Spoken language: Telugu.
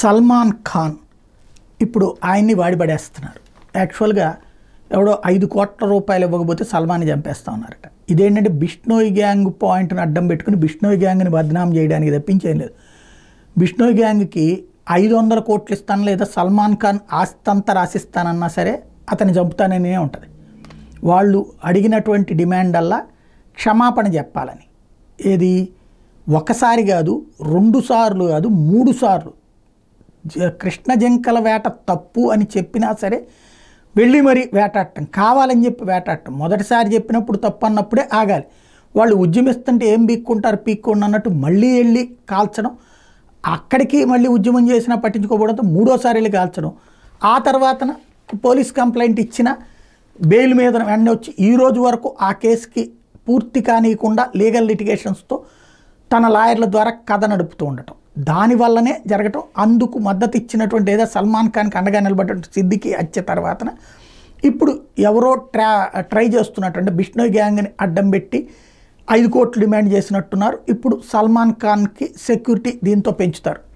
సల్మాన్ ఖాన్ ఇప్పుడు ఆయన్ని వాడిపడేస్తున్నారు యాక్చువల్గా ఎవడో ఐదు కోట్ల రూపాయలు ఇవ్వకపోతే సల్మాన్ని చంపేస్తా ఉన్నారట ఇదేంటంటే బిష్ణోయ్ గ్యాంగ్ పాయింట్ని అడ్డం పెట్టుకుని బిష్ణోయ్ గ్యాంగ్ని బద్నామం చేయడానికి తప్పించేం లేదు బిష్ణోయ్ గ్యాంగ్కి ఐదు వందల కోట్లు ఇస్తాను లేదా సల్మాన్ ఖాన్ ఆస్తంతా రాసిస్తానన్నా సరే అతన్ని చంపుతాననే ఉంటుంది వాళ్ళు అడిగినటువంటి డిమాండ్ అల్లా క్షమాపణ చెప్పాలని ఏది ఒకసారి కాదు రెండు సార్లు కాదు మూడు సార్లు కృష్ణ జంకల వేట తప్పు అని చెప్పినా సరే వెళ్ళి మరి వేటాడటం కావాలని చెప్పి వేటాడటం మొదటిసారి చెప్పినప్పుడు తప్పు అన్నప్పుడే ఆగాలి వాళ్ళు ఉద్యమిస్తుంటే ఏం పీక్కుంటారు పీక్కోండి అన్నట్టు మళ్ళీ వెళ్ళి కాల్చడం అక్కడికి మళ్ళీ ఉద్యమం చేసినా పట్టించుకోకూడదు మూడోసారి వెళ్ళి కాల్చడం ఆ తర్వాత పోలీస్ కంప్లైంట్ ఇచ్చిన బెయిల్ మీద వెంటనే వచ్చి ఈ రోజు వరకు ఆ కేసుకి పూర్తి కానియకుండా లీగల్ లిటిగేషన్స్తో తన లాయర్ల ద్వారా కథ నడుపుతూ ఉండటం దానివల్లనే జరగటం అందుకు మద్దతు ఇచ్చినటువంటి ఏదో సల్మాన్ ఖాన్కి అండగా నిలబడినటువంటి సిద్దికి వచ్చే తర్వాతన ఇప్పుడు ఎవరో ట్రా ట్రై చేస్తున్నటువంటి బిష్ణు గ్యాంగ్ని అడ్డం పెట్టి ఐదు కోట్లు డిమాండ్ చేసినట్టున్నారు ఇప్పుడు సల్మాన్ ఖాన్కి సెక్యూరిటీ దీంతో పెంచుతారు